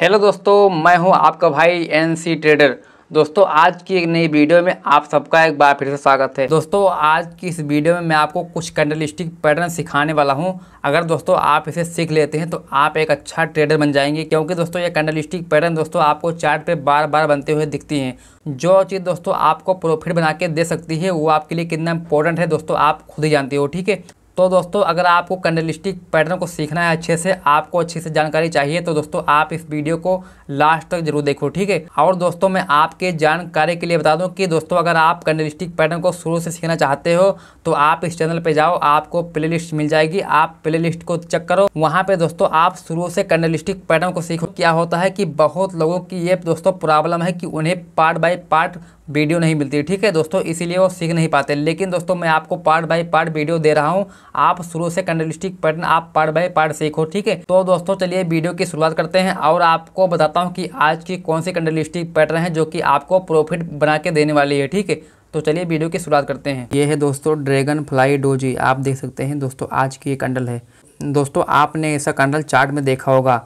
hello दोस्तों मैं हूं आपका भाई एनसी ट्रेडर दोस्तों आज की एक नई वीडियो में आप सबका एक बार फिर से स्वागत है दोस्तों आज की इस वीडियो में मैं आपको कुछ कैंडलिस्टिक पैटर्न सिखाने वाला हूं अगर दोस्तों आप इसे सीख लेते हैं तो आप एक अच्छा ट्रेडर बन जाएंगे क्योंकि दोस्तों ये कैंडलिस्टिक पैटर्न दोस्तों आपको चार्ट पे बार बार बनते हुए दिखती हैं जो चीज़ दोस्तों आपको प्रॉफिट बना के दे सकती है वो आपके लिए कितना इंपॉर्टेंट है दोस्तों आप खुद ही जानते हो ठीक है तो दोस्तों अगर आपको कैंडलिस्टिक पैटर्न को सीखना है अच्छे से आपको अच्छे से जानकारी चाहिए तो दोस्तों आप इस वीडियो को लास्ट तक जरूर देखो ठीक है और दोस्तों मैं आपके जानकारी के लिए बता दूं कि दोस्तों अगर आप कैंडलिस्टिक पैटर्न को शुरू से सीखना चाहते हो तो आप इस चैनल पर जाओ आपको प्ले मिल जाएगी आप प्ले को चेक करो वहाँ पर दोस्तों आप शुरू से कैंडलिस्टिक पैटर्न को सीखो क्या होता है कि बहुत लोगों की ये दोस्तों प्रॉब्लम है कि उन्हें पार्ट बाई पार्ट वीडियो नहीं मिलती ठीक है दोस्तों इसीलिए वो सीख नहीं पाते लेकिन दोस्तों मैं आपको पार्ट बाय पार्ट वीडियो दे रहा हूँ आप शुरू से कैंडलिस्टिक पैटर्न आप पढ़ बाय पढ़ सीखो ठीक है तो दोस्तों चलिए वीडियो की शुरुआत करते हैं और आपको बताता हूँ कि आज की कौन सी कैंडलिस्टिक पैटर्न है जो कि आपको प्रॉफिट बना के देने वाली है ठीक है तो चलिए वीडियो की शुरुआत करते हैं ये है दोस्तों ड्रैगन फ्लाई डोजी आप देख सकते हैं दोस्तों आज की ये कंडल है दोस्तों आपने ऐसा कंडल चार्ट में देखा होगा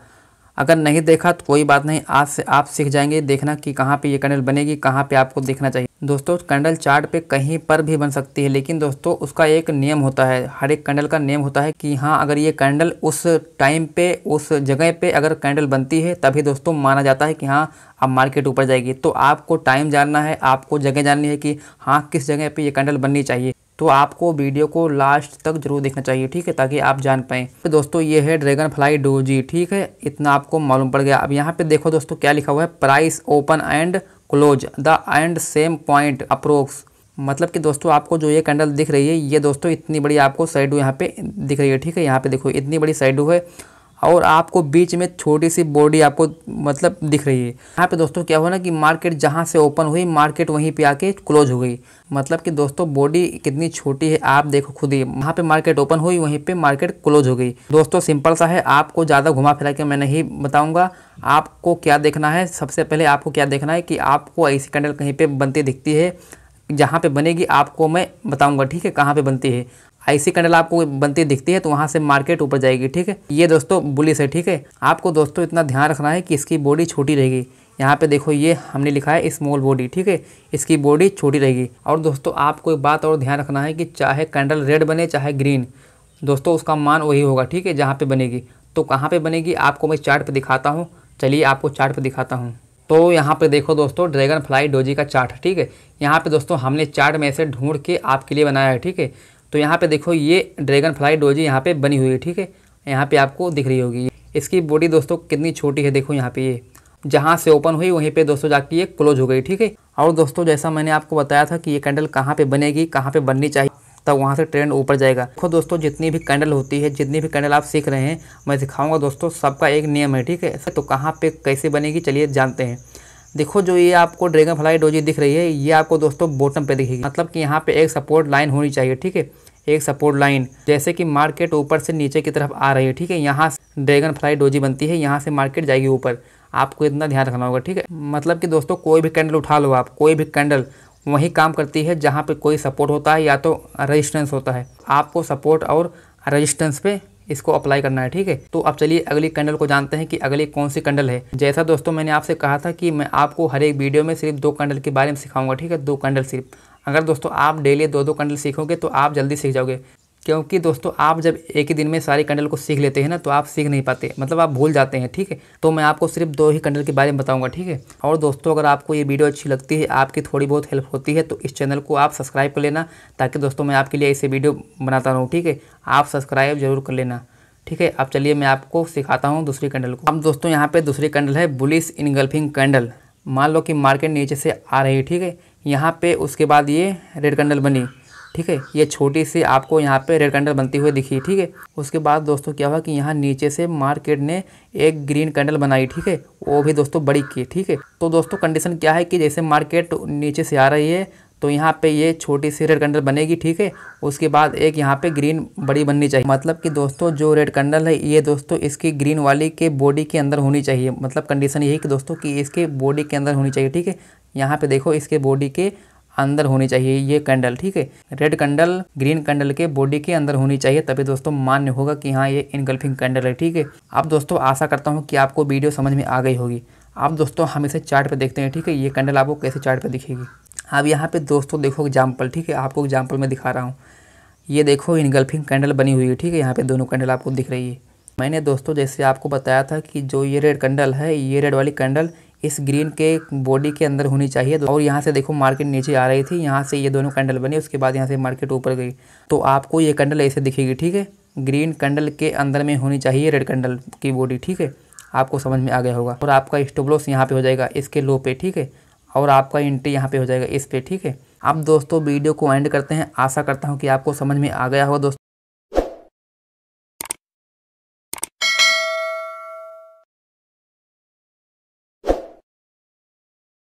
अगर नहीं देखा तो कोई बात नहीं आज से आप सीख जाएंगे देखना कि कहाँ पे ये कैंडल बनेगी कहाँ पे आपको देखना चाहिए दोस्तों कैंडल चार्ट पे कहीं पर भी बन सकती है लेकिन दोस्तों उसका एक नियम होता है हर एक कैंडल का नियम होता है कि हाँ अगर ये कैंडल उस टाइम पे उस जगह पे अगर कैंडल बनती है तभी दोस्तों माना जाता है कि हाँ अब मार्केट ऊपर जाएगी तो आपको टाइम जानना है आपको जगह जाननी है कि हाँ किस जगह पर ये कैंडल बननी चाहिए तो आपको वीडियो को लास्ट तक जरूर देखना चाहिए ठीक है ताकि आप जान पाएँ तो दोस्तों ये है ड्रैगन फ्लाई डोजी ठीक है इतना आपको मालूम पड़ गया अब यहाँ पे देखो दोस्तों क्या लिखा हुआ है price open and close the end same point approx मतलब कि दोस्तों आपको जो ये कैंडल दिख रही है ये दोस्तों इतनी बड़ी आपको साइड यहाँ पे दिख रही है ठीक है यहाँ पे देखो इतनी बड़ी साइड है और आपको बीच में छोटी सी बॉडी आपको मतलब दिख रही है यहाँ पे दोस्तों क्या हुआ ना कि मार्केट जहाँ से ओपन हुई मार्केट वहीं पे आके क्लोज हो गई मतलब कि दोस्तों बॉडी कितनी छोटी है आप देखो खुद ही वहाँ पे मार्केट ओपन हुई वहीं पे मार्केट क्लोज हो गई दोस्तों सिंपल सा है आपको ज़्यादा घुमा फिरा के मैं नहीं बताऊँगा आपको क्या देखना है सबसे पहले आपको क्या देखना है कि आपको ऐसी कैंडल कहीं पर बनती दिखती है जहाँ पे बनेगी आपको मैं बताऊंगा ठीक है कहाँ पे बनती है आईसी कैंडल आपको बनती दिखती है तो वहाँ से मार्केट ऊपर जाएगी ठीक है ये दोस्तों बुलिस है ठीक है आपको दोस्तों इतना ध्यान रखना है कि इसकी बॉडी छोटी रहेगी यहाँ पे देखो ये हमने लिखा है स्मॉल बॉडी ठीक है इसकी बॉडी छोटी रहेगी और दोस्तों आपको एक बात और ध्यान रखना है कि चाहे कैंडल रेड बने चाहे ग्रीन दोस्तों उसका मान वही होगा ठीक है जहाँ पे बनेगी तो कहाँ पे बनेगी आपको मैं चार्ट पे दिखाता हूँ चलिए आपको चार्ट पे दिखाता हूँ तो यहाँ पे देखो दोस्तों ड्रैगन फ्लाई डोजी का चार्ट ठीक है यहाँ पे दोस्तों हमने चार्ट में से ढूंढ के आपके लिए बनाया है ठीक है तो यहाँ पे देखो ये ड्रैगन फ्लाई डोजी यहाँ पे बनी हुई है ठीक है यहाँ पे आपको दिख रही होगी इसकी बॉडी दोस्तों कितनी छोटी है देखो यहाँ पे ये जहाँ से ओपन हुई वहीं पे दोस्तों जाके ये क्लोज हो गई ठीक है और दोस्तों जैसा मैंने आपको बताया था कि ये कैंडल कहाँ पे बनेगी कहाँ पे बननी चाहिए तब वहाँ से ट्रेंड ऊपर जाएगा देखो दोस्तों जितनी भी कैंडल होती है जितनी भी कैंडल आप सीख रहे हैं मैं सिखाऊंगा दोस्तों सबका एक नियम है ठीक है तो कहाँ पे कैसे बनेगी चलिए जानते हैं देखो जो ये आपको ड्रैगन फ्लाई डोजी दिख रही है ये आपको दोस्तों बॉटम पे दिखेगी मतलब कि यहाँ पे एक सपोर्ट लाइन होनी चाहिए ठीक है एक सपोर्ट लाइन जैसे कि मार्केट ऊपर से नीचे की तरफ आ रही है ठीक है यहाँ ड्रैगन फ्लाई डोजी बनती है यहाँ से मार्केट जाएगी ऊपर आपको इतना ध्यान रखना होगा ठीक है मतलब कि दोस्तों कोई भी कैंडल उठा लो आप कोई भी कैंडल वही काम करती है जहाँ पे कोई सपोर्ट होता है या तो रजिस्टेंस होता है आपको सपोर्ट और रजिस्टेंस पे इसको अप्लाई करना है ठीक है तो अब चलिए अगली कैंडल को जानते हैं कि अगली कौन सी कैंडल है जैसा दोस्तों मैंने आपसे कहा था कि मैं आपको हर एक वीडियो में सिर्फ दो कैंडल के बारे में सिखाऊंगा ठीक है दो कैंडल सिर्फ अगर दोस्तों आप डेली दो दो कैंडल सीखोगे तो आप जल्दी सीख जाओगे क्योंकि दोस्तों आप जब एक ही दिन में सारे कैंडल को सीख लेते हैं ना तो आप सीख नहीं पाते मतलब आप भूल जाते हैं ठीक है तो मैं आपको सिर्फ दो ही कैंडल के बारे में बताऊंगा ठीक है और दोस्तों अगर आपको ये वीडियो अच्छी लगती है आपकी थोड़ी बहुत हेल्प होती है तो इस चैनल को आप सब्सक्राइब कर लेना ताकि दोस्तों मैं आपके लिए ऐसे वीडियो बनाता रहूँ ठीक है आप सब्सक्राइब जरूर कर लेना ठीक है अब चलिए मैं आपको सिखाता हूँ दूसरी कैंडल को अब दोस्तों यहाँ पर दूसरी कैंडल है बुलिस इनगल्फिंग कैंडल मान लो कि मार्केट नीचे से आ रही है ठीक है यहाँ पर उसके बाद ये रेड कैंडल बनी ठीक है ये छोटी सी आपको यहाँ पे रेड कैंडल बनती हुई दिखी ठीक है उसके बाद दोस्तों क्या हुआ कि यहाँ नीचे से मार्केट ने एक ग्रीन कैंडल बनाई ठीक है वो भी दोस्तों बड़ी की ठीक है तो दोस्तों कंडीशन क्या है कि जैसे मार्केट नीचे से आ रही है तो यहाँ पे ये छोटी सी रेड कैंडल बनेगी ठीक है उसके बाद एक यहाँ पे ग्रीन बड़ी बननी चाहिए मतलब कि दोस्तों जो रेड कैंडल है ये दोस्तों इसकी ग्रीन वाली के बॉडी के अंदर होनी चाहिए मतलब कंडीशन यही कि दोस्तों कि इसके बॉडी के अंदर होनी चाहिए ठीक है यहाँ पे देखो इसके बॉडी के अंदर होनी चाहिए ये कैंडल ठीक है रेड कैंडल ग्रीन कैंडल के बॉडी के अंदर होनी चाहिए तभी दोस्तों मान्य होगा कि हाँ ये इनगल्फिंग कैंडल है ठीक है आप दोस्तों आशा करता हूँ कि आपको वीडियो समझ में आ गई होगी आप दोस्तों हम इसे चार्ट पे देखते हैं ठीक है ये कैंडल आपको कैसे चार्ट पे दिखेगी अब यहाँ पे दोस्तों देखो एग्जाम्पल ठीक है आपको एग्जाम्पल में दिखा रहा हूँ ये देखो इनगल्फिंग कैंडल बनी हुई है ठीक है यहाँ पे दोनों कैंडल आपको दिख रही है मैंने दोस्तों जैसे आपको बताया था कि जो ये रेड कैंडल है ये रेड वाली कैंडल इस ग्रीन के बॉडी के अंदर होनी चाहिए तो और यहाँ से देखो मार्केट नीचे आ रही थी यहाँ से ये दोनों कैंडल बने उसके बाद यहाँ से मार्केट ऊपर गई तो आपको ये कैंडल ऐसे दिखेगी ठीक है ग्रीन कैंडल के अंदर में होनी चाहिए रेड कैंडल की बॉडी ठीक है आपको समझ में आ गया होगा और आपका स्टॉप लॉस यहाँ पे हो जाएगा इसके लो पे ठीक है और आपका एंट्री यहाँ पे हो जाएगा इस पे ठीक है अब दोस्तों वीडियो को एंड करते हैं आशा करता हूँ कि आपको समझ में आ गया होगा दोस्तों